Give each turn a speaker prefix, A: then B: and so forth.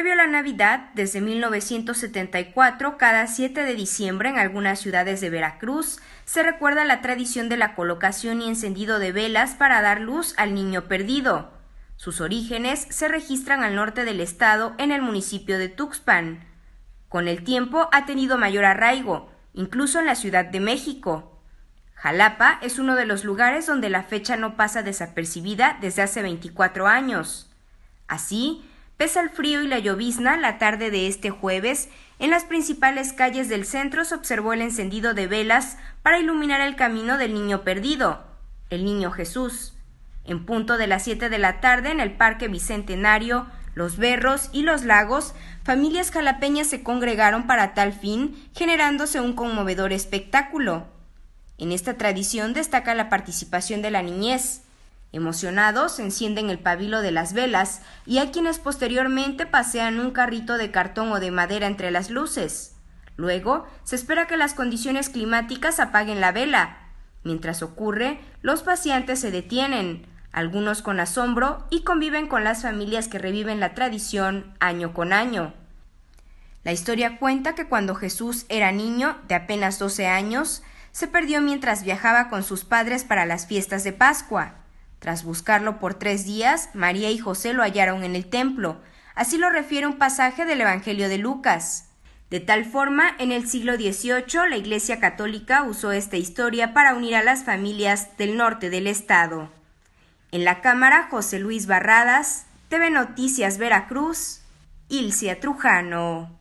A: Previo a la Navidad, desde 1974, cada 7 de diciembre en algunas ciudades de Veracruz se recuerda la tradición de la colocación y encendido de velas para dar luz al niño perdido. Sus orígenes se registran al norte del estado en el municipio de Tuxpan. Con el tiempo ha tenido mayor arraigo, incluso en la Ciudad de México. Jalapa es uno de los lugares donde la fecha no pasa desapercibida desde hace 24 años. Así, Pese al frío y la llovizna, la tarde de este jueves, en las principales calles del centro se observó el encendido de velas para iluminar el camino del niño perdido, el niño Jesús. En punto de las 7 de la tarde, en el Parque Bicentenario, los berros y los lagos, familias jalapeñas se congregaron para tal fin, generándose un conmovedor espectáculo. En esta tradición destaca la participación de la niñez, Emocionados, encienden el pabilo de las velas y hay quienes posteriormente pasean un carrito de cartón o de madera entre las luces. Luego, se espera que las condiciones climáticas apaguen la vela. Mientras ocurre, los pacientes se detienen, algunos con asombro, y conviven con las familias que reviven la tradición año con año. La historia cuenta que cuando Jesús era niño, de apenas 12 años, se perdió mientras viajaba con sus padres para las fiestas de Pascua. Tras buscarlo por tres días, María y José lo hallaron en el templo. Así lo refiere un pasaje del Evangelio de Lucas. De tal forma, en el siglo XVIII la Iglesia Católica usó esta historia para unir a las familias del norte del estado. En la Cámara, José Luis Barradas, TV Noticias Veracruz, Ilcia Trujano.